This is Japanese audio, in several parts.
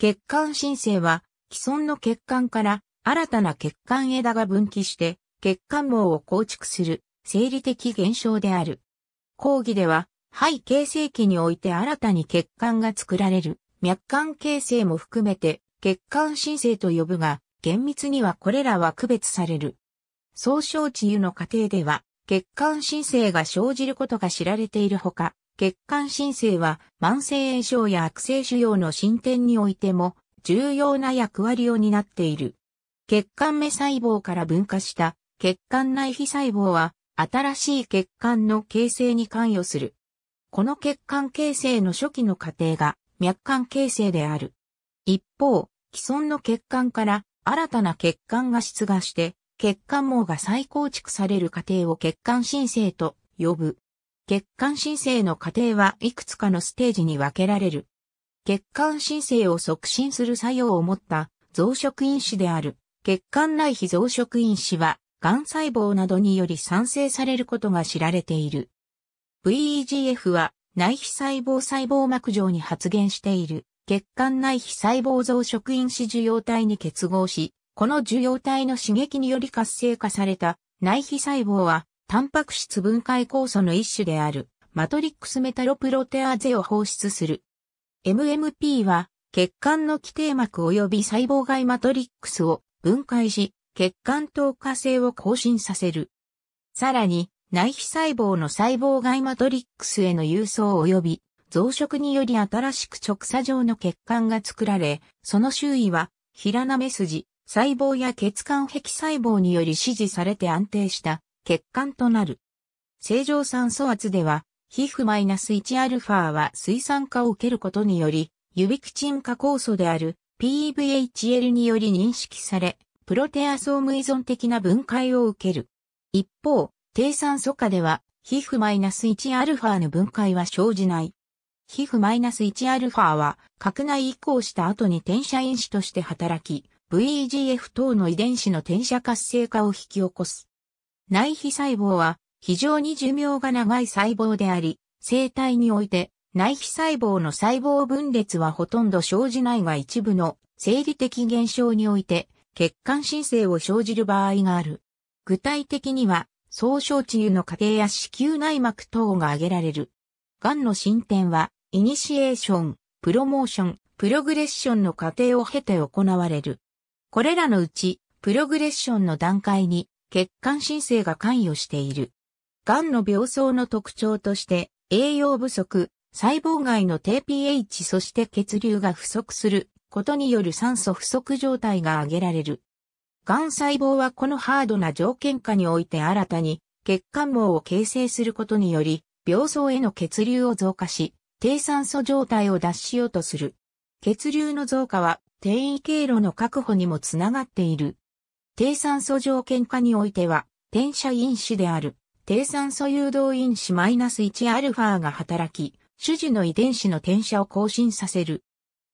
血管新生は、既存の血管から新たな血管枝が分岐して、血管網を構築する生理的現象である。講義では、肺形成期において新たに血管が作られる、脈管形成も含めて、血管新生と呼ぶが、厳密にはこれらは区別される。総称治癒の過程では、血管新生が生じることが知られているほか、血管新生は慢性炎症や悪性腫瘍の進展においても重要な役割を担っている。血管目細胞から分化した血管内皮細胞は新しい血管の形成に関与する。この血管形成の初期の過程が脈管形成である。一方、既存の血管から新たな血管が出芽して血管網が再構築される過程を血管新生と呼ぶ。血管申請の過程はいくつかのステージに分けられる。血管申請を促進する作用を持った増殖因子である血管内皮増殖因子は、癌細胞などにより産生されることが知られている。VEGF は内皮細胞細胞膜上に発現している血管内皮細胞増殖因子受容体に結合し、この受容体の刺激により活性化された内皮細胞はタンパク質分解酵素の一種である、マトリックスメタロプロテアーゼを放出する。MMP は、血管の基底膜及び細胞外マトリックスを分解し、血管透過性を更新させる。さらに、内皮細胞の細胞外マトリックスへの郵送及び増殖により新しく直鎖状の血管が作られ、その周囲は平な目筋、細胞や血管壁細胞により支持されて安定した血管となる。正常酸素圧では、皮膚マイナス -1α は水酸化を受けることにより、ユビクチン化酵素である PVHL により認識され、プロテアソーム依存的な分解を受ける。一方、低酸素化では、皮膚マイナス -1α の分解は生じない。皮膚マイナス -1α は、核内移行した後に転写因子として働き、VEGF 等の遺伝子の転写活性化を引き起こす。内皮細胞は非常に寿命が長い細胞であり、生体において内皮細胞の細胞分裂はほとんど生じないが一部の生理的現象において血管申請を生じる場合がある。具体的には、総症治癒の過程や子宮内膜等が挙げられる。癌の進展は、イニシエーション、プロモーション、プログレッションの過程を経て行われる。これらのうち、プログレッションの段階に血管申請が関与している。癌の病巣の特徴として、栄養不足、細胞外の低 pH そして血流が不足することによる酸素不足状態が挙げられる。癌細胞はこのハードな条件下において新たに血管網を形成することにより、病巣への血流を増加し、低酸素状態を脱しようとする。血流の増加は転移経路の確保にもつながっている。低酸素条件下においては、転写因子である、低酸素誘導因子マイナス -1α が働き、主治の遺伝子の転写を更新させる。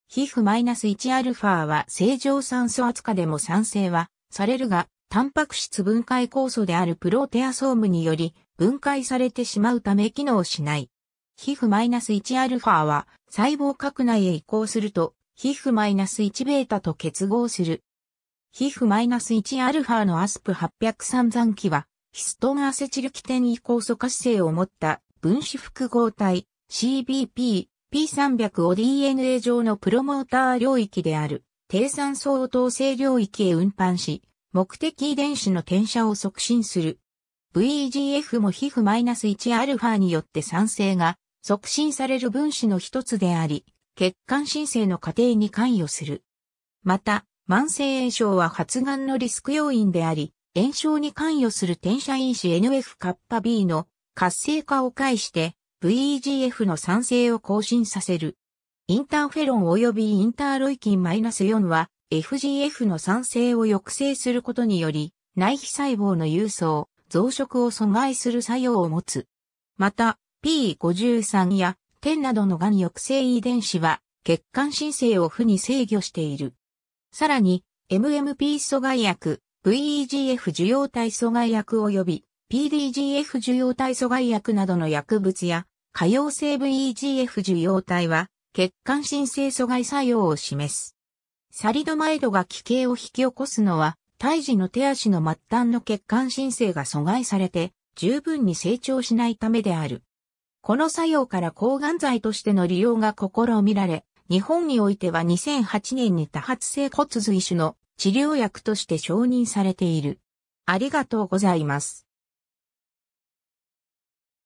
皮膚マイナス -1α は正常酸素扱でも酸性はされるが、タンパク質分解酵素であるプロテアソームにより分解されてしまうため機能しない。皮膚マイナス -1α は細胞核内へ移行すると、皮膚マイナス -1β と結合する。皮膚1ァのアスプ800散機は、ヒストンアセチルキテ移酵素活性を持った分子複合体 CBP、P300 を DNA 上のプロモーター領域である低酸素応答性領域へ運搬し、目的遺伝子の転写を促進する。VEGF も皮膚1ァによって酸性が促進される分子の一つであり、血管申請の過程に関与する。また、慢性炎症は発がんのリスク要因であり、炎症に関与する転写因子 NF カッパ B の活性化を介して VEGF の酸性を更新させる。インターフェロン及びインターロイキン -4 は FGF の酸性を抑制することにより内皮細胞の郵送、増殖を阻害する作用を持つ。また P53 や10などのがん抑制遺伝子は血管申請を負に制御している。さらに、MMP 阻害薬、VEGF 受容体阻害薬及び PDGF 受容体阻害薬などの薬物や、可用性 VEGF 受容体は、血管新生阻害作用を示す。サリドマイドが奇形を引き起こすのは、胎児の手足の末端の血管新生が阻害されて、十分に成長しないためである。この作用から抗がん剤としての利用が試みられ、日本においては2008年に多発性骨髄腫の治療薬として承認されている。ありがとうございます。